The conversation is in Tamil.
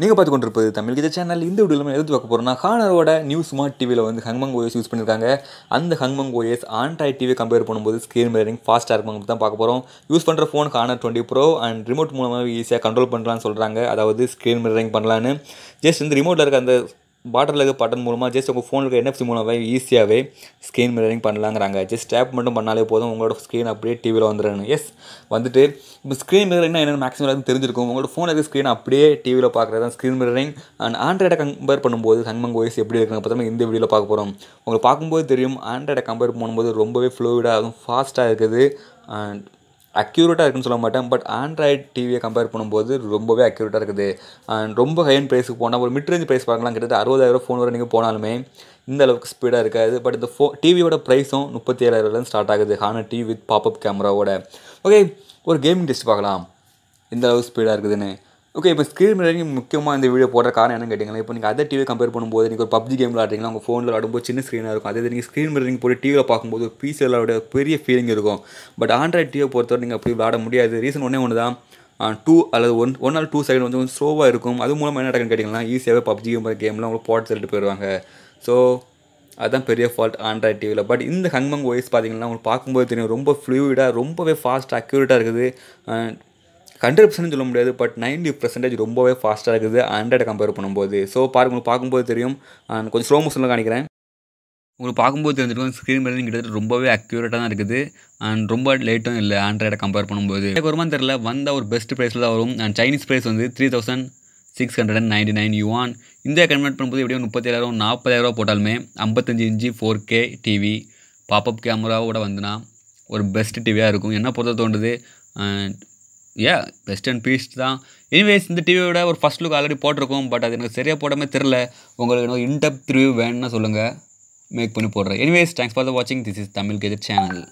நீங்கள் பார்த்து கொண்டிருப்பது தமிழ் கீத சேனல் இந்த வீடியோ நம்ம எதிர்த்து பார்க்க போகிறோம்னா ஹானரோட நியூ ஸ்மார்ட் டிவியில் வந்து ஹங்மங் ஓஎஸ் யூஸ் பண்ணியிருக்காங்க அந்த ஹங்மங் ஓஎஸ் ஆண்ட்ராய்ட் டிவி கம்பேர் பண்ணும்போது ஸ்க்ரீன் மிரரிங் ஃபாஸ்ட்டாக இருக்கும் தான் பார்க்க போகிறோம் யூஸ் பண்ணுற phone Honor twenty pro and remote மூலமாக ஈஸியாக கண்ட்ரோல் பண்ணலான்னு சொல்கிறாங்க அதாவது ஸ்க்ரீன் மிரரிங் பண்ணலான்னு ஜஸ்ட் இந்த ரிமோட்டில் இருக்க அந்த பாட்டரில் இருக்க பட்டன் மூலமாக ஜஸ்ட் உங்கள் ஃபோனில் இருக்க என்எஃப்சி மூலமாகவே ஈஸியாகவே ஸ்க்ரீன் மிரரிங் பண்ணலாங்கிறாங்க ஜஸ்ட் டேப் மட்டும் பண்ணாலே போதும் உங்களோட ஸ்க்ரீன் அப்படியே டிவியில் வந்துடுறாங்க எஸ் வந்துட்டு இப்போ ஸ்க்ரீன் மிரரிங்னா என்னென்ன மேக்ஸிமம் எல்லாரும் தெரிஞ்சிருக்கும் உங்களோட ஃபோனில் இருக்க ஸ்க்ரீன் அப்படியே டிவியில் பார்க்குறது தான் ஸ்க்ரீன் மிரரிங் அண்ட் ஆண்ட்ராய்டை கம்பேர் பண்ணும்போது சங்மங் ஓய்ஸ் எப்படி இருக்குங்க பார்த்தோம்னா இந்த வீடியோவில் பார்க்க போகிறோம் உங்களுக்கு பார்க்கும்போது தெரியும் ஆண்ட்ராய்டை கம்பேர் பண்ணும்போது ரொம்பவே ஃப்ளூவிடாக இருக்கும் ஃபாஸ்ட்டாக இருக்குது அண்ட் அக்யூரேட்டாக இருக்குன்னு சொல்ல மாட்டேன் பட் ஆண்ட்ராய்டு டிவியை கம்பேர் பண்ணும்போது ரொம்பவே அக்யூரேட்டாக இருக்குது அண்ட் ரொம்ப ஹையன் ப்ரைஸுக்கு போனால் ஒரு மிட்ரேஞ்ச் ப்ரைஸ் பார்க்கலாம் கிட்டத்தட்ட அறுபதாயிரம் ஃபோன் வரை நீங்கள் போனாலுமே இந்த அளவுக்கு ஸ்பீடாக இருக்காது பட் இந்த ஃபோ டிவியோட ப்ரைஸும் முப்பத்தி ஏழாயிரம் ஸ்டார்ட் ஆகுது ஹான டிவி வித் பாப்அப் கேமராவோட ஓகே ஒரு கேமிங் டெஸ்ட் பார்க்கலாம் இந்த அளவுக்கு ஸ்பீடாக இருக்குதுன்னு ஓகே இப்போ ஸ்க்ரீன் ரைட்டிங் முக்கியமாக இந்த வீடியோ போடுற காரணம் என்னன்னு கேட்டிங்கன்னா இப்போ நீங்கள் அதை டிவி கம்பேர் பண்ணும்போது நீங்கள் ஒரு பப்ஜி கேம் விளாட்றீங்களா உங்கள் ஃபோனில் விளாடும்போது சின்ன ஸ்க்ரீனாக இருக்கும் அதே நீங்கள் ஸ்க்ரீன் ரைட்டிங் போட்டு டிவியில் பார்க்கும்போது பிசியில் விளாட பெரிய ஃபீலிங் இருக்கும் பட் ஆண்ட்ராய்ட் டிவியை பொறுத்தவரை நீங்கள் அப்படி விளாட முடியாது ரீசன் ஒன்றே ஒன்று தான் டூ அல்லது one one or two second வந்து கொஞ்சம் ஸ்லோவாக இருக்கும் அது மூலமாக என்ன நடக்குன்னு கேட்டிங்கன்னா ஈஸியாகவே பப்ஜி கேம்லாம் உங்களுக்கு போட்டு சொல்லிட்டு போயிடுவாங்க ஸோ அதுதான் பெரிய ஃபால்ட் ஆண்ட்ராய்ட் டிவியில் பட் இந்த ஹங்மங் வாய்ஸ் பார்த்தீங்கன்னா உங்களுக்கு பார்க்கும்போது தெரியும் ரொம்ப ஃப்ளூயிடாக ரொம்பவே ஃபாஸ்ட் அக்யூரேட்டாக இருக்குது ஹண்ட்ரட் பர்சன்ட் சொல்ல முடியாது பட் நைன்ட்டி பர்சன்டேஜ் ரொம்பவே ஃபாஸ்ட்டாக இருக்குது ஹண்ட்ரட் கம்பேர் பண்ணும்போது ஸோ பாருங்க பார்க்கும்போது தெரியும் நான் கொஞ்சம் ஸ்லோ மோஷனில் காணிக்கிறேன் உங்களுக்கு பார்க்கும்போது தெரிஞ்சிருக்கும் ஸ்க்ரீன் பிரைட்டிங் கிட்டத்தட்ட ரொம்பவே அக்யூரேட்டாக தான் இருக்குது அண்ட் ரொம்ப லேட்டும் இல்லை ஆண்ட்ராய்டை கம்பேர் பண்ணும்போது எனக்கு மாதிரி தெரியல வந்தால் ஒரு பெஸ்ட் ப்ரைஸில் தான் வரும் அண்ட் சைனீஸ் ப்ரைஸ் வந்து three thousand six hundred and ninety nine yuan India convert பண்ணும்போது எப்படியும் முப்பத்தேழாயிரம் நாற்பதாயிரரூவா போட்டாலுமே ஐம்பத்தஞ்சு inch four K TV popup கேமராவோட வந்துன்னா ஒரு பெஸ்ட் டிவியாக இருக்கும் என்ன பொறுத்த தோன்றுது ஏ பெஸ்ட் அண்ட் பீஸ்ட் தான் எனிவேஸ் இந்த டிவியோட ஒரு ஃபஸ்ட் லுக் ஆல்ரெடி போட்டிருக்கோம் பட் அது எனக்கு சரியாக போடாமல் தெரில உங்களுக்கு இன்னும் இன்டெப்த் ரிவ்யூ வேணும்னா சொல்லுங்கள் மேக் பண்ணி போடுறேன் எனிவேஸ் தேங்க்ஸ் ஃபார் த வாட்சிங் திஸ் இஸ் தமிழ் கெதர் சேனல்